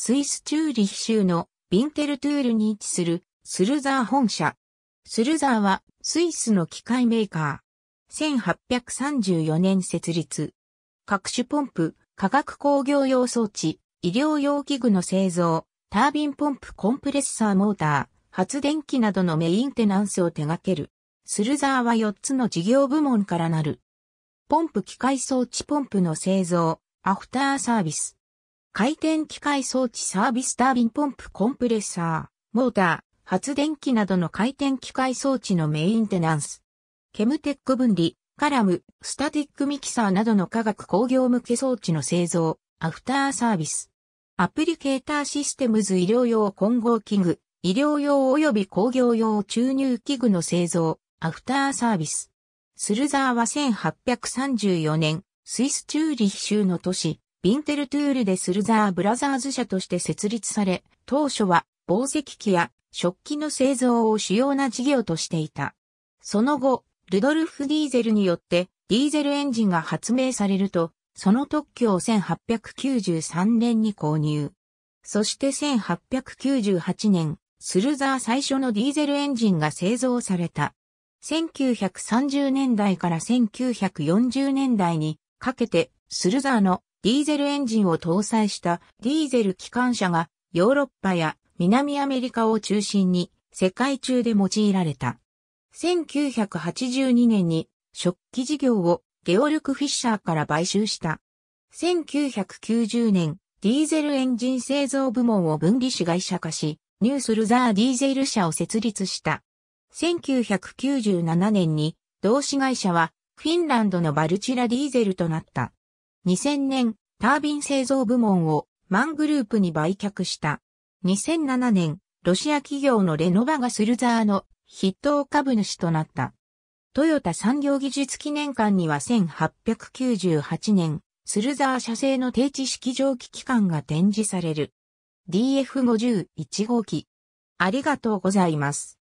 スイスチューリヒ州のビンテルトゥールに位置するスルザー本社。スルザーはスイスの機械メーカー。1834年設立。各種ポンプ、化学工業用装置、医療用器具の製造、タービンポンプコンプレッサーモーター、発電機などのメインテナンスを手掛ける。スルザーは4つの事業部門からなる。ポンプ機械装置ポンプの製造、アフターサービス、回転機械装置サービスタービンポンプコンプレッサー、モーター、発電機などの回転機械装置のメインテナンス。ケムテック分離、カラム、スタティックミキサーなどの化学工業向け装置の製造、アフターサービス。アプリケーターシステムズ医療用混合器具、医療用及び工業用注入器具の製造、アフターサービス。スルザーは1834年、スイスチューリヒ州の都市、ビンテルトゥールでスルザーブラザーズ社として設立され、当初は宝石機や食器の製造を主要な事業としていた。その後、ルドルフ・ディーゼルによってディーゼルエンジンが発明されると、その特許を1893年に購入。そして1898年、スルザー最初のディーゼルエンジンが製造された。1930年代から1940年代にかけて、スルザーのディーゼルエンジンを搭載したディーゼル機関車がヨーロッパや南アメリカを中心に世界中で用いられた。1982年に食器事業をゲオルク・フィッシャーから買収した。1990年、ディーゼルエンジン製造部門を分離し会社化し、ニュースルザーディーゼル社を設立した。1997年に同志会社はフィンランドのバルチラディーゼルとなった。2000年、タービン製造部門をマングループに売却した。2007年、ロシア企業のレノバがスルザーの筆頭株主となった。トヨタ産業技術記念館には1898年、スルザー社製の定置式蒸気機関が展示される。d f 5 1号機。ありがとうございます。